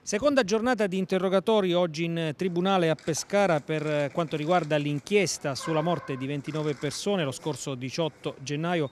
Seconda giornata di interrogatori oggi in tribunale a Pescara per eh, quanto riguarda l'inchiesta sulla morte di 29 persone lo scorso 18 gennaio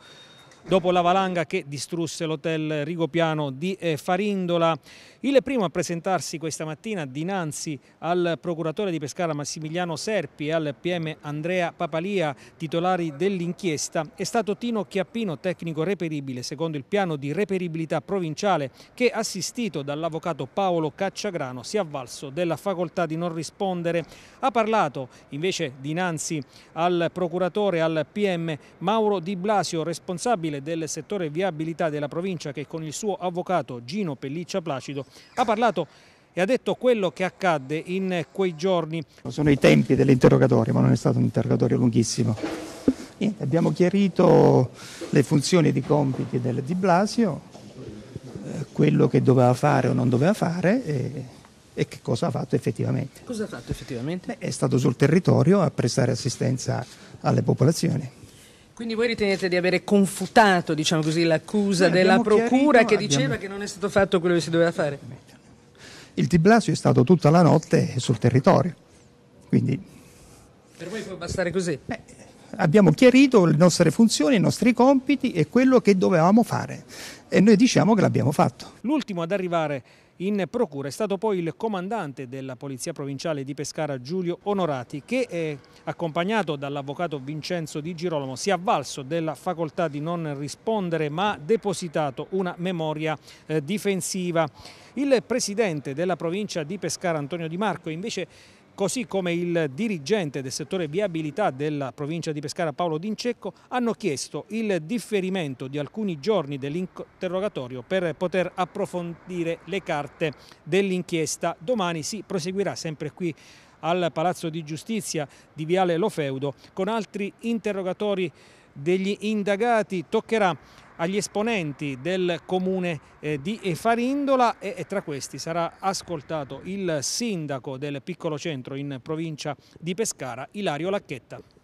dopo la valanga che distrusse l'hotel Rigopiano di eh, Farindola. Il primo a presentarsi questa mattina dinanzi al procuratore di Pescara Massimiliano Serpi e al PM Andrea Papalia, titolari dell'inchiesta, è stato Tino Chiappino, tecnico reperibile secondo il piano di reperibilità provinciale che, assistito dall'avvocato Paolo Cacciagrano, si è avvalso della facoltà di non rispondere. Ha parlato invece dinanzi al procuratore, al PM Mauro Di Blasio, responsabile responsabile del settore viabilità della provincia che con il suo avvocato Gino Pelliccia Placido ha parlato e ha detto quello che accadde in quei giorni. Sono i tempi dell'interrogatorio, ma non è stato un interrogatorio lunghissimo. Niente, abbiamo chiarito le funzioni e i compiti del Di Blasio, eh, quello che doveva fare o non doveva fare e, e che cosa ha fatto effettivamente. Cosa ha fatto effettivamente? Beh, è stato sul territorio a prestare assistenza alle popolazioni. Quindi voi ritenete di avere confutato diciamo così, l'accusa della Procura che diceva abbiamo... che non è stato fatto quello che si doveva fare? Il Di Blasio è stato tutta la notte sul territorio. Quindi, per voi può bastare così? Beh, abbiamo chiarito le nostre funzioni, i nostri compiti e quello che dovevamo fare e noi diciamo che l'abbiamo fatto. L'ultimo ad arrivare in procura. È stato poi il comandante della Polizia Provinciale di Pescara Giulio Onorati che eh, accompagnato dall'avvocato Vincenzo Di Girolamo si è avvalso della facoltà di non rispondere ma ha depositato una memoria eh, difensiva. Il presidente della provincia di Pescara Antonio Di Marco invece così come il dirigente del settore viabilità della provincia di Pescara Paolo D'Incecco hanno chiesto il differimento di alcuni giorni dell'interrogatorio per poter approfondire le carte dell'inchiesta. Domani si proseguirà sempre qui al Palazzo di Giustizia di Viale Lofeudo con altri interrogatori degli indagati. Toccherà agli esponenti del comune eh, di Farindola e tra questi sarà ascoltato il sindaco del piccolo centro in provincia di Pescara, Ilario Lacchetta.